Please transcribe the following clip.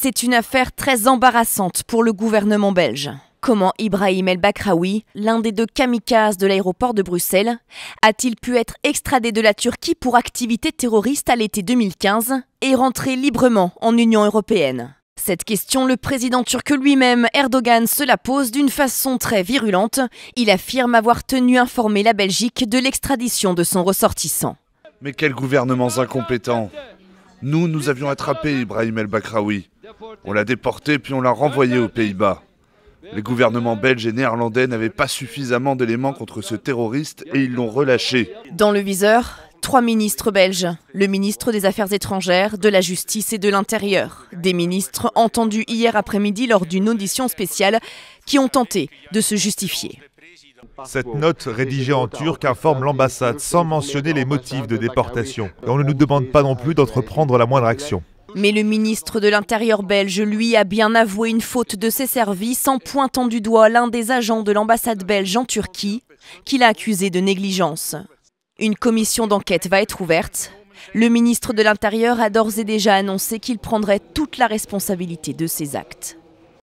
C'est une affaire très embarrassante pour le gouvernement belge. Comment Ibrahim El Bakraoui, l'un des deux kamikazes de l'aéroport de Bruxelles, a-t-il pu être extradé de la Turquie pour activité terroriste à l'été 2015 et rentrer librement en Union européenne cette question, le président turc lui-même, Erdogan, se la pose d'une façon très virulente. Il affirme avoir tenu informé la Belgique de l'extradition de son ressortissant. Mais quels gouvernements incompétents Nous, nous avions attrapé Ibrahim El Bakraoui. On l'a déporté puis on l'a renvoyé aux Pays-Bas. Les gouvernements belges et néerlandais n'avaient pas suffisamment d'éléments contre ce terroriste et ils l'ont relâché. Dans le viseur, trois ministres belges, le ministre des Affaires étrangères, de la Justice et de l'Intérieur. Des ministres entendus hier après-midi lors d'une audition spéciale qui ont tenté de se justifier. Cette note rédigée en turc informe l'ambassade sans mentionner les motifs de déportation. Et on ne nous demande pas non plus d'entreprendre la moindre action. Mais le ministre de l'Intérieur belge, lui, a bien avoué une faute de ses services en pointant du doigt l'un des agents de l'ambassade belge en Turquie, qu'il a accusé de négligence. Une commission d'enquête va être ouverte. Le ministre de l'Intérieur a d'ores et déjà annoncé qu'il prendrait toute la responsabilité de ses actes.